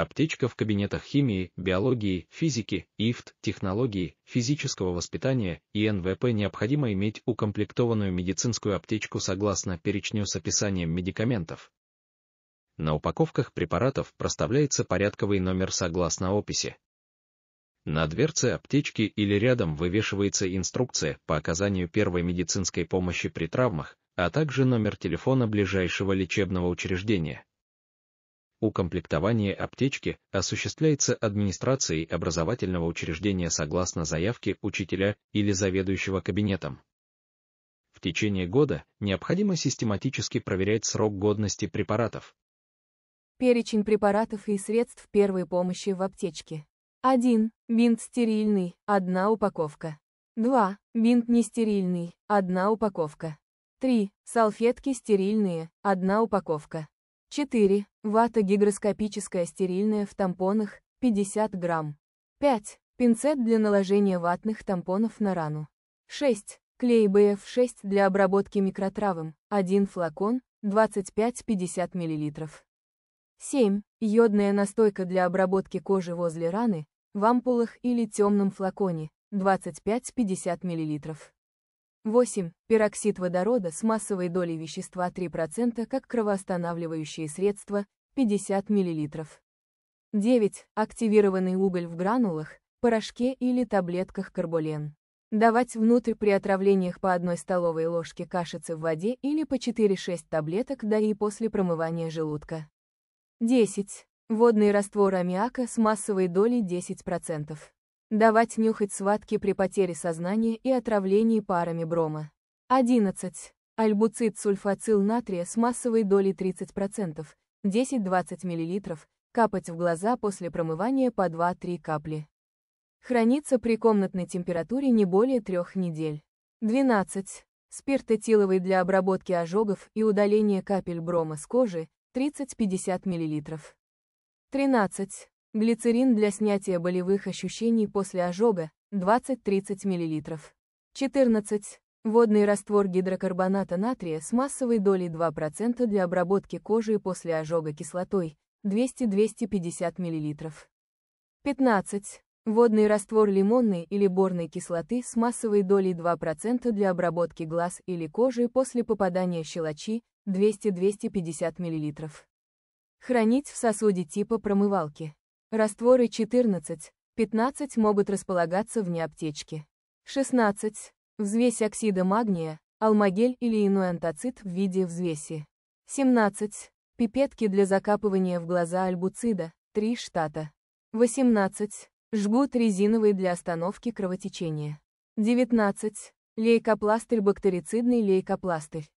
аптечка в кабинетах химии, биологии, физики, ИФТ, технологии, физического воспитания и НВП необходимо иметь укомплектованную медицинскую аптечку согласно перечню с описанием медикаментов. На упаковках препаратов проставляется порядковый номер согласно описи. На дверце аптечки или рядом вывешивается инструкция по оказанию первой медицинской помощи при травмах, а также номер телефона ближайшего лечебного учреждения. Укомплектование аптечки осуществляется администрацией образовательного учреждения согласно заявке учителя или заведующего кабинетом. В течение года необходимо систематически проверять срок годности препаратов. Перечень препаратов и средств первой помощи в аптечке. 1. Бинт стерильный, одна упаковка. 2. Бинт нестерильный, одна упаковка. 3. Салфетки стерильные, одна упаковка. 4. Вата гигроскопическая стерильная в тампонах, 50 грамм. 5. Пинцет для наложения ватных тампонов на рану. 6. Клей bf 6 для обработки микротравом, 1 флакон, 25-50 мл. 7. Йодная настойка для обработки кожи возле раны, в ампулах или темном флаконе, 25-50 мл. 8. Пероксид водорода с массовой долей вещества 3% как кровоостанавливающее средство 50 мл. 9. Активированный уголь в гранулах, порошке или таблетках карболен. Давать внутрь при отравлениях по одной столовой ложке кашицы в воде или по 4-6 таблеток до и после промывания желудка. 10. Водный раствор аммиака с массовой долей 10%. Давать нюхать схватки при потере сознания и отравлении парами брома. 11. Альбуцид сульфацил натрия с массовой долей 30%, 10-20 мл, капать в глаза после промывания по 2-3 капли. Хранится при комнатной температуре не более 3 недель. 12. Спирт этиловый для обработки ожогов и удаления капель брома с кожи, 30-50 мл. 13. Глицерин для снятия болевых ощущений после ожога 20-30 мл. 14. Водный раствор гидрокарбоната натрия с массовой долей 2% для обработки кожи после ожога кислотой 200-250 мл. 15. Водный раствор лимонной или борной кислоты с массовой долей 2% для обработки глаз или кожи после попадания щелочи 200-250 мл. Хранить в сосуде типа промывалки. Растворы 14, 15 могут располагаться вне аптечки. 16. Взвесь оксида магния, алмагель или иной антоцит в виде взвеси. 17. Пипетки для закапывания в глаза альбуцида, 3 штата. 18. Жгут резиновый для остановки кровотечения. 19. Лейкопластырь бактерицидный лейкопластырь.